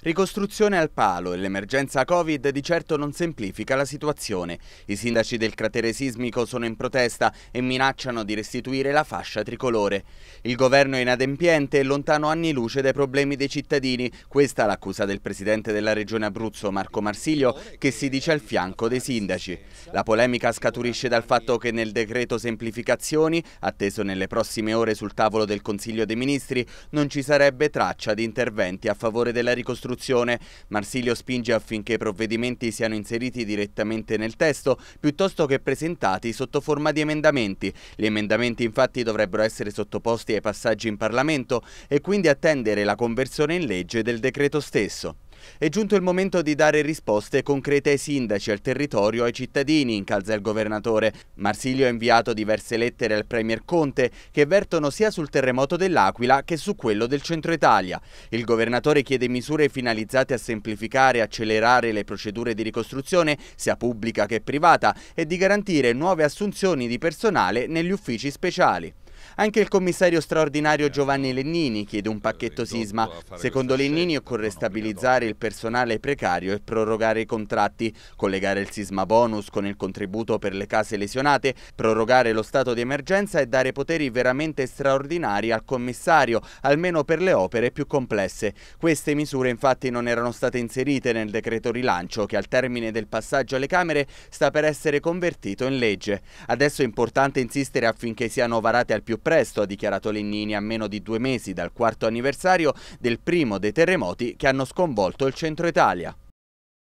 Ricostruzione al palo e l'emergenza Covid di certo non semplifica la situazione. I sindaci del cratere sismico sono in protesta e minacciano di restituire la fascia tricolore. Il governo è inadempiente e lontano anni luce dai problemi dei cittadini. Questa è l'accusa del presidente della regione Abruzzo Marco Marsiglio che si dice al fianco dei sindaci. La polemica scaturisce dal fatto che nel decreto semplificazioni, atteso nelle prossime ore sul tavolo del Consiglio dei Ministri, non ci sarebbe traccia di interventi a favore della ricostruzione dell'istruzione. Marsilio spinge affinché i provvedimenti siano inseriti direttamente nel testo piuttosto che presentati sotto forma di emendamenti. Gli emendamenti infatti dovrebbero essere sottoposti ai passaggi in Parlamento e quindi attendere la conversione in legge del decreto stesso. È giunto il momento di dare risposte concrete ai sindaci, al territorio, ai cittadini, incalza il governatore. Marsilio ha inviato diverse lettere al Premier Conte che vertono sia sul terremoto dell'Aquila che su quello del centro Italia. Il governatore chiede misure finalizzate a semplificare e accelerare le procedure di ricostruzione, sia pubblica che privata, e di garantire nuove assunzioni di personale negli uffici speciali. Anche il commissario straordinario certo. Giovanni Lennini chiede un pacchetto sisma. Secondo Lennini occorre stabilizzare il personale precario e prorogare i contratti, collegare il sisma bonus con il contributo per le case lesionate, prorogare lo stato di emergenza e dare poteri veramente straordinari al commissario, almeno per le opere più complesse. Queste misure infatti non erano state inserite nel decreto rilancio che al termine del passaggio alle Camere sta per essere convertito in legge. Adesso è importante insistere affinché siano varate al più più presto, ha dichiarato Lennini a meno di due mesi dal quarto anniversario del primo dei terremoti che hanno sconvolto il centro Italia.